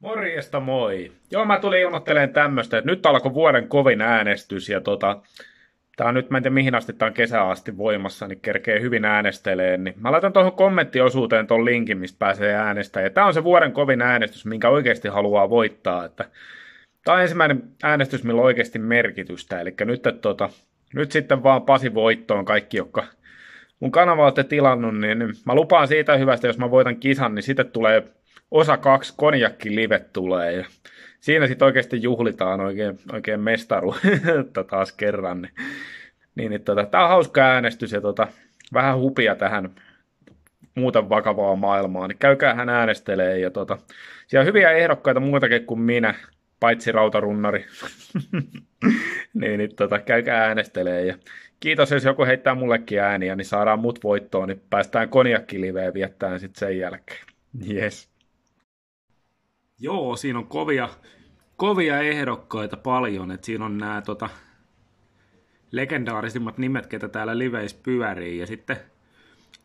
Morjesta moi. Joo, mä tulin ilmoittelemaan tämmöistä, että nyt alkoi vuoden kovin äänestys ja tota, tää on nyt, mä en tiedä mihin asti tää on asti voimassa, niin kerkee hyvin äänesteleen. Niin mä laitan tuohon kommenttiosuuteen tuon linkin, mistä pääsee äänestämään. Ja tää on se vuoden kovin äänestys, minkä oikeasti haluaa voittaa. Että tää on ensimmäinen äänestys, millä on oikeasti merkitystä. Eli nyt, että, tota, nyt sitten vaan Pasi voittoon kaikki, jotka mun kanava olette tilannut, niin, niin mä lupaan siitä hyvästä, jos mä voitan kisan, niin sitten tulee osa kaksi konjakki live tulee ja siinä sitten oikeasti juhlitaan oikein, oikein mestaruutta taas kerran. Niin, niin, niin tota, tämä on hauska äänestys ja tota, vähän hupia tähän muuta vakavaa maailmaa, niin käykää hän äänestelee. Ja tota, siellä on hyviä ehdokkaita muutakin kuin minä, paitsi rautarunnari. niin, niin tota, käykää äänestelee. Ja kiitos, jos joku heittää mullekin ääniä, niin saadaan mut voittoon, niin päästään konjakkiliveen viettään sitten sen jälkeen. Yes. Joo, siinä on kovia, kovia ehdokkaita paljon. Et siinä on nämä tota, legendaarisimmat nimet, ketä täällä liveis pyörii. Ja sitten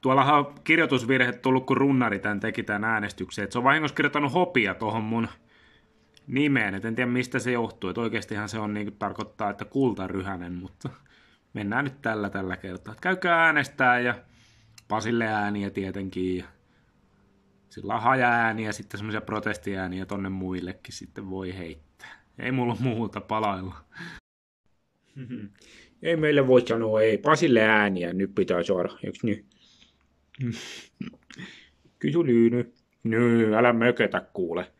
tuollahan on kirjoitusvirhe tullut, kun runnari tämän teki tämän äänestyksen. Et se on vahingossa kirjoittanut hopia tuohon mun nimeen. Et en tiedä, mistä se johtuu. Et oikeastihan se on niin kuin, tarkoittaa, että kultaryhänen, mutta mennään nyt tällä tällä kertaa. Et käykää äänestää ja Pasille ääniä tietenkin ja sillä on hajaääniä, sitten semmoisia protestiääniä tonne muillekin sitten voi heittää. Ei mulla muuta palailla. Ei meille voi sanoa, ei Pasille ääniä, nyt pitää saada, eikö niin? Lyyny. Nyy, älä mökötä kuule.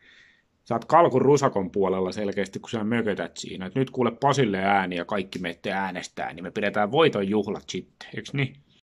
Sä oot kalkun rusakon puolella selkeästi, kun sä mökötät siinä. Et nyt kuule Pasille ääniä, kaikki meitä äänestää, niin me pidetään voiton juhlat sitten, eikö niin?